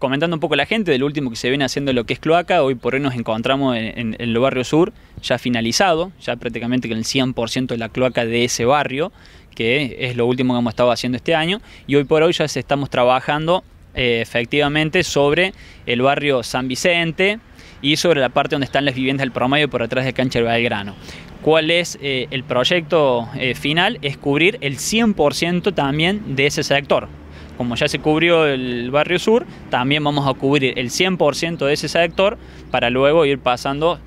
comentando un poco la gente del último que se viene haciendo lo que es cloaca. Hoy por hoy nos encontramos en, el barrio sur, ya finalizado, ya prácticamente con el 100% de la cloaca de ese barrio, que es lo último que hemos estado haciendo este año. Y hoy por hoy ya estamos trabajando eh, efectivamente sobre el barrio San Vicente y sobre la parte donde están las viviendas del promedio por atrás de Cancha del Grano. cuál es eh, el proyecto eh, final, es cubrir el 100% también de ese sector como ya se cubrió el barrio sur, también vamos a cubrir el 100% de ese sector para luego ir pasando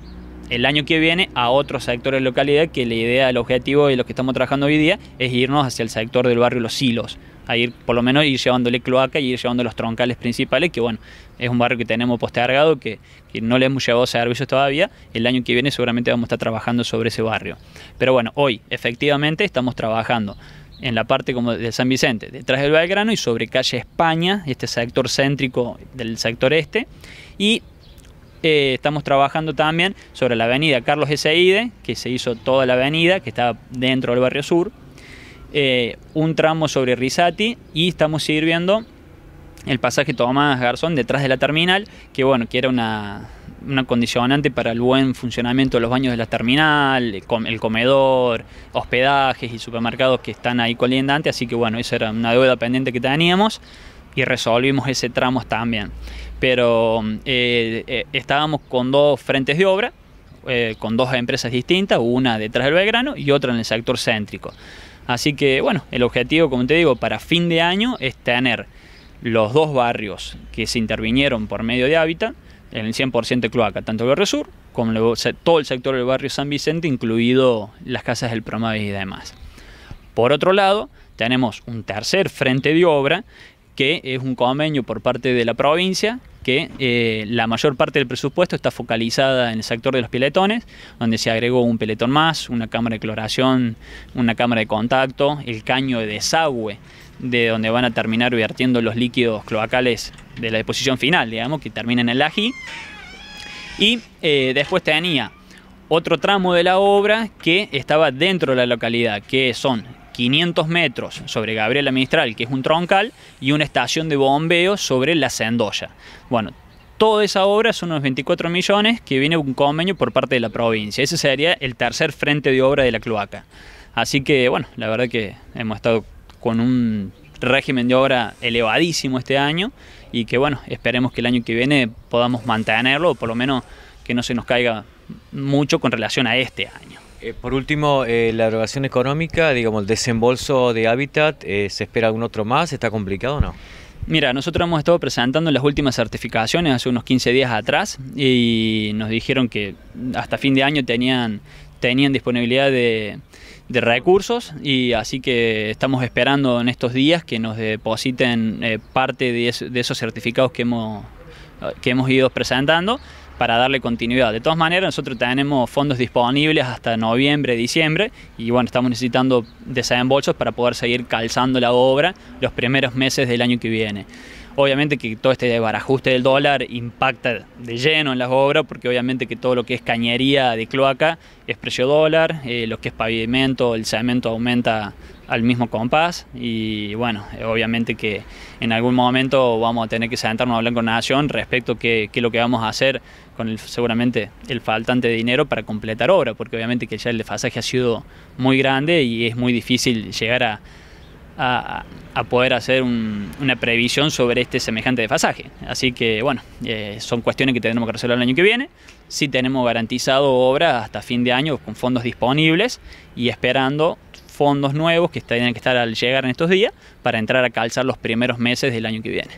el año que viene a otros sectores de localidad, que la idea, el objetivo de lo que estamos trabajando hoy día es irnos hacia el sector del barrio Los Silos, a ir por lo menos ir llevándole cloaca y ir llevando los troncales principales, que bueno, es un barrio que tenemos postergado, que, no le hemos llevado servicios todavía, el año que viene seguramente vamos a estar trabajando sobre ese barrio. Pero bueno, hoy efectivamente estamos trabajando en la parte como de San Vicente, detrás del Belgrano y sobre calle España, este sector céntrico del sector este. Y eh, estamos trabajando también sobre la avenida Carlos Eseide, que se hizo toda la avenida, que está dentro del barrio sur, eh, un tramo sobre Risati y estamos sirviendo el pasaje Tomás Garzón detrás de la terminal, que bueno, que era una una condicionante para el buen funcionamiento de los baños de la terminal, el comedor, hospedajes y supermercados que están ahí colindantes, así que bueno, esa era una deuda pendiente que teníamos y resolvimos ese tramo también. Pero eh, eh, estábamos con dos frentes de obra, eh, con dos empresas distintas, una detrás del Belgrano y otra en el sector céntrico. Así que bueno, el objetivo, como te digo, para fin de año es tener los dos barrios que se intervinieron por medio de hábitat en el 100% de cloaca, tanto el barrio sur como todo el sector del barrio San Vicente, incluido las casas del Promavis y demás. Por otro lado, tenemos un tercer frente de obra, que es un convenio por parte de la provincia que eh, la mayor parte del presupuesto está focalizada en el sector de los peletones, donde se agregó un peletón más, una cámara de cloración, una cámara de contacto, el caño de desagüe, de donde van a terminar vertiendo los líquidos cloacales de la deposición final, digamos, que termina en el ají. Y eh, después tenía otro tramo de la obra que estaba dentro de la localidad, que son 500 metros sobre Gabriela Mistral, que es un troncal, y una estación de bombeo sobre La Sendoya. Bueno, toda esa obra son unos 24 millones que viene un convenio por parte de la provincia. Ese sería el tercer frente de obra de la cloaca. Así que, bueno, la verdad que hemos estado con un régimen de obra elevadísimo este año y que, bueno, esperemos que el año que viene podamos mantenerlo, o por lo menos que no se nos caiga mucho con relación a este año. Eh, por último, eh, la erogación económica, digamos, el desembolso de hábitat, eh, ¿se espera algún otro más? ¿Está complicado o no? Mira, nosotros hemos estado presentando las últimas certificaciones hace unos 15 días atrás y nos dijeron que hasta fin de año tenían, tenían disponibilidad de, recursos y así que estamos esperando en estos días que nos depositen parte de, esos certificados que hemos ido presentando para darle continuidad. De todas maneras, nosotros tenemos fondos disponibles hasta noviembre, diciembre, y bueno, estamos necesitando desembolsos para poder seguir calzando la obra los primeros meses del año que viene. Obviamente que todo este barajuste del dólar impacta de lleno en las obras, porque obviamente que todo lo que es cañería de cloaca es precio dólar, eh, lo que es pavimento, el cemento aumenta al mismo compás y bueno, obviamente que en algún momento vamos a tener que sentarnos a hablar con Nación respecto a qué, es lo que vamos a hacer con el, seguramente el faltante de dinero para completar obra, porque obviamente que ya el desfasaje ha sido muy grande y es muy difícil llegar a, a, poder hacer una previsión sobre este semejante desfasaje. Así que bueno, eh, son cuestiones que tendremos que resolver el año que viene. ...si tenemos garantizado obra hasta fin de año con fondos disponibles y esperando fondos nuevos que tienen que estar al llegar en estos días para entrar a calzar los primeros meses del año que viene.